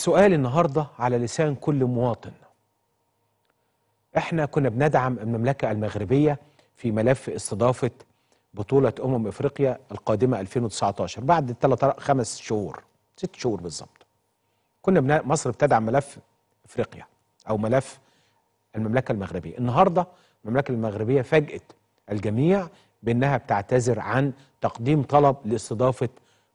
سؤال النهاردة على لسان كل مواطن احنا كنا بندعم المملكة المغربية في ملف استضافة بطولة أمم إفريقيا القادمة 2019 بعد ثلاث خمس شهور ست شهور بالظبط كنا بنا مصر بتدعم ملف إفريقيا أو ملف المملكة المغربية النهاردة المملكة المغربية فاجأت الجميع بأنها بتعتذر عن تقديم طلب لاستضافة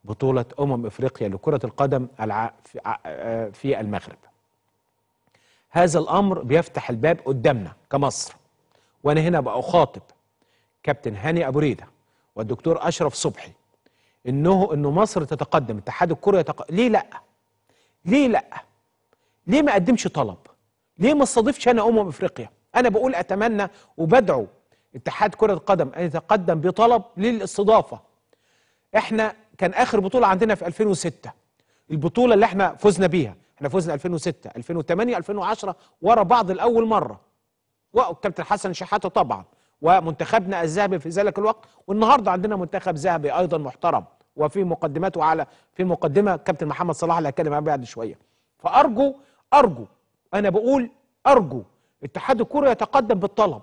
بطولة أمم إفريقيا لكرة القدم آه، في المغرب هذا الأمر بيفتح الباب قدامنا كمصر وأنا هنا بقى أخاطب كابتن هاني أبو ريدة والدكتور أشرف صبحي إنه إنه مصر تتقدم اتحاد الكرة يتقدم ليه لأ؟ ليه لأ؟ ليه ما قدمش طلب؟ ليه ما استضيفش أنا أمم إفريقيا؟ أنا بقول أتمنى وبدعو اتحاد كرة القدم أن يتقدم بطلب للاستضافة احنا كان اخر بطوله عندنا في 2006 البطوله اللي احنا فزنا بيها احنا فزنا 2006 2008 2010 ورا بعض لاول مره وكابتن حسن شحاته طبعا ومنتخبنا الذهبي في ذلك الوقت والنهارده عندنا منتخب ذهبي ايضا محترم وفي مقدمات وعلى في مقدمه كابتن محمد صلاح اللي هتكلم عنها بعد شويه فارجو ارجو انا بقول ارجو اتحاد الكوره يتقدم بالطلب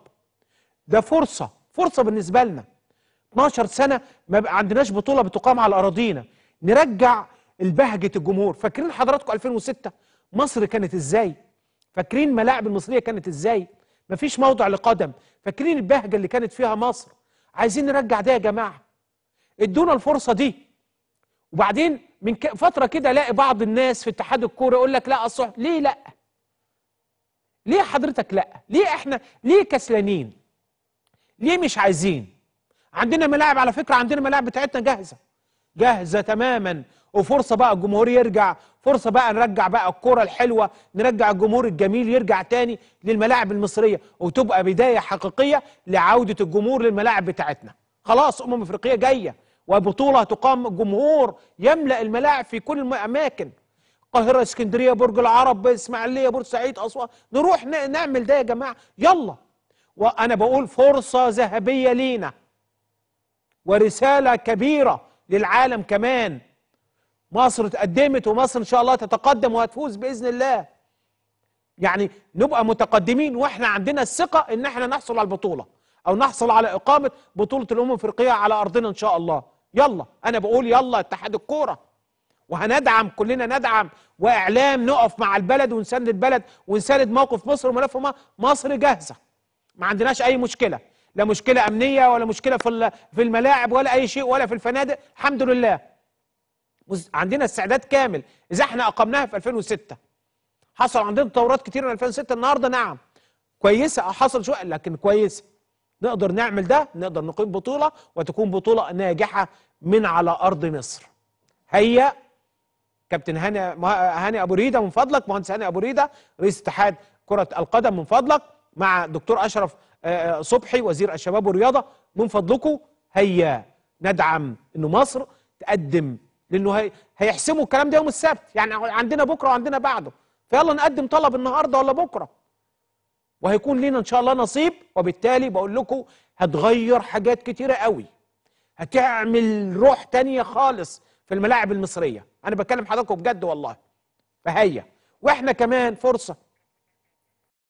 ده فرصه فرصه بالنسبه لنا 12 سنه ما عندناش بطوله بتقام على اراضينا نرجع البهجه الجمهور فاكرين حضراتكم 2006 مصر كانت ازاي فاكرين ملاعب المصريه كانت ازاي مفيش موضع لقدم فاكرين البهجه اللي كانت فيها مصر عايزين نرجع ده يا جماعه ادونا الفرصه دي وبعدين من فتره كده الاقي بعض الناس في اتحاد الكوره يقول لك لا الصح ليه لا ليه حضرتك لا ليه احنا ليه كسلانين ليه مش عايزين عندنا ملاعب على فكره عندنا ملاعب بتاعتنا جاهزه جاهزه تماما وفرصه بقى الجمهور يرجع فرصه بقى نرجع بقى الكره الحلوه نرجع الجمهور الجميل يرجع تاني للملاعب المصريه وتبقى بدايه حقيقيه لعوده الجمهور للملاعب بتاعتنا خلاص امم افريقيه جايه وبطوله تقام جمهور يملا الملاعب في كل الاماكن القاهره اسكندريه برج العرب اسماعيليه بورسعيد اسوان نروح نعمل ده يا جماعه يلا وانا بقول فرصه ذهبيه لينا ورسالة كبيرة للعالم كمان مصر تقدمت ومصر إن شاء الله تتقدم وهتفوز بإذن الله يعني نبقى متقدمين وإحنا عندنا الثقة إن إحنا نحصل على البطولة أو نحصل على إقامة بطولة الأمم الأفريقية على أرضنا إن شاء الله يلا أنا بقول يلا اتحاد الكورة وهندعم كلنا ندعم وإعلام نقف مع البلد ونساند البلد ونساند موقف مصر وملف مصر جاهزة ما عندناش أي مشكلة لا مشكلة أمنية ولا مشكلة في في الملاعب ولا أي شيء ولا في الفنادق الحمد لله عندنا استعداد كامل إذا احنا أقمناها في 2006 حصل عندنا تطورات كتير من 2006 النهارده نعم كويسة آه، حصل شوية لكن كويسة نقدر نعمل ده نقدر نقيم بطولة وتكون بطولة ناجحة من على أرض مصر هيا كابتن هاني هاني ابو ريده من فضلك مهندس هاني ابو ريده رئيس اتحاد كره القدم من فضلك مع دكتور أشرف آه، آه، صبحي وزير الشباب والرياضة من فضلكم هيا ندعم أن مصر تقدم لأنه هي هيحسموا الكلام ده يوم السبت يعني عندنا بكرة وعندنا بعده فيلا نقدم طلب النهاردة ولا بكرة وهيكون لينا إن شاء الله نصيب وبالتالي بقول لكم هتغير حاجات كتيرة قوي هتعمل روح تانية خالص في الملاعب المصرية أنا بكلم حضراتكم بجد والله فهيا واحنا كمان فرصه